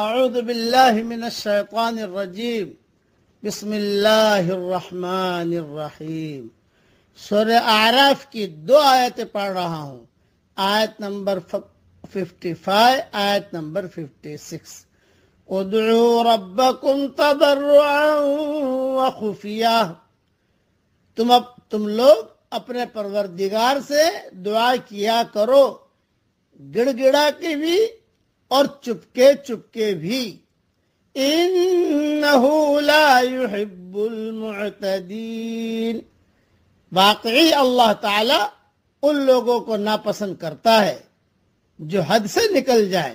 اعوذ باللہ من الشیطان الرجیم بسم اللہ الرحمن الرحیم سور اعراف کی دو آیتیں پڑھ رہا ہوں آیت نمبر 55 آیت نمبر 56 ادعو ربکم تبرعا وخفیہ تم, تم لوگ اپنے پروردگار سے دعا کیا کرو گڑ گڑا کے بھی اور چپکے چپکے بھی انہو لا يحب المعتدین واقعی اللہ تعالیٰ ان لوگوں کو ناپسند کرتا ہے جو حد سے نکل جائے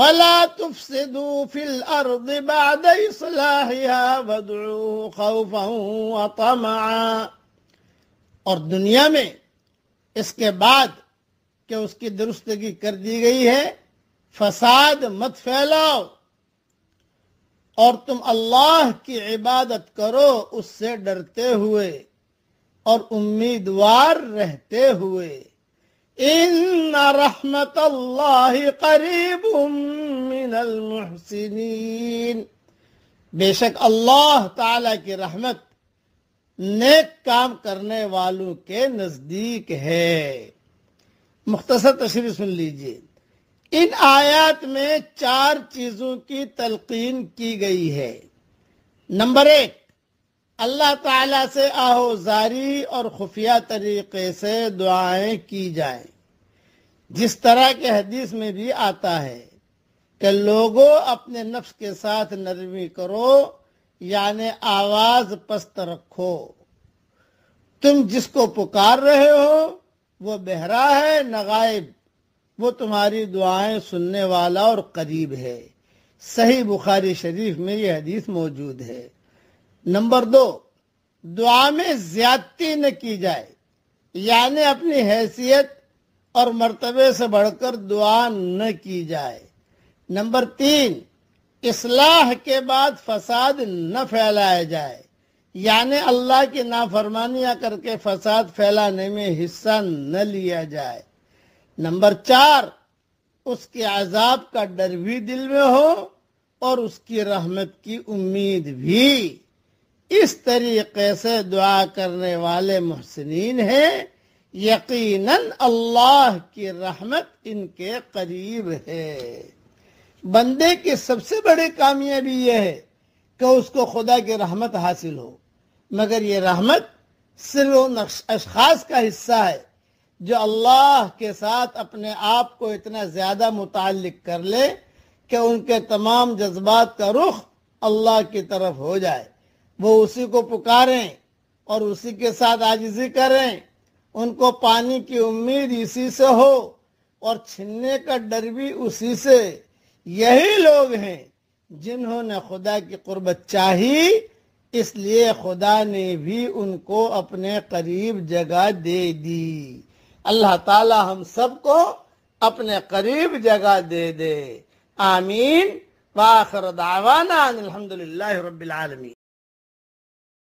وَلَا تُفْسِدُوا فِي الْأَرْضِ بَعْدَ اِصْلَاحِهَا وَدْعُوهُ خَوْفَهُ وَطَمَعًا اور دنیا میں اس کے بعد کہ اس کی درستگی کر دی گئی ہے فساد مت پھیلاؤ اور تم اللہ کی عبادت کرو اس سے ڈرتے ہوئے اور امیدوار رہتے ہوئے رحمت اللہ قریب الْمُحْسِنِينَ بے شک اللہ تعالی کی رحمت نیک کام کرنے والوں کے نزدیک ہے مختصر تشریح سن لیجئے ان آیات میں چار چیزوں کی تلقین کی گئی ہے نمبر ایک اللہ تعالی سے آہوزاری اور خفیہ طریقے سے دعائیں کی جائیں جس طرح کے حدیث میں بھی آتا ہے کہ لوگوں اپنے نفس کے ساتھ نرمی کرو یعنی آواز پست رکھو تم جس کو پکار رہے ہو وہ بہرا ہے نغائب وہ تمہاری دعائیں سننے والا اور قریب ہے صحیح بخاری شریف میں یہ حدیث موجود ہے نمبر دو دعا میں زیادتی نہ کی جائے یعنی اپنی حیثیت اور مرتبے سے بڑھ کر دعا نہ کی جائے نمبر تین اصلاح کے بعد فساد نہ پھیلایا جائے یعنی اللہ کی نافرمانیاں کر کے فساد پھیلانے میں حصہ نہ لیا جائے نمبر چار اس کے عذاب کا ڈر بھی دل میں ہو اور اس کی رحمت کی امید بھی اس طریقے سے دعا کرنے والے محسنین ہیں یقیناً اللہ کی رحمت ان کے قریب ہے بندے کے سب سے بڑی کامیابی یہ ہے کہ اس کو خدا کی رحمت حاصل ہو مگر یہ رحمت صرف اشخاص کا حصہ ہے جو اللہ کے ساتھ اپنے آپ کو اتنا زیادہ متعلق کر لے کہ ان کے تمام جذبات کا رخ اللہ کی طرف ہو جائے وہ اسی کو پکاریں اور اسی کے ساتھ آجزی کریں ان کو پانی کی امید اسی سے ہو اور چھننے کا ڈر بھی اسی سے یہی لوگ ہیں جنہوں نے خدا کی قربت چاہی اس لیے خدا نے بھی ان کو اپنے قریب جگہ دے دی اللہ تعالی ہم سب کو اپنے قریب جگہ دے دے آمین واخر دعوانا الحمدللہ رب العالمین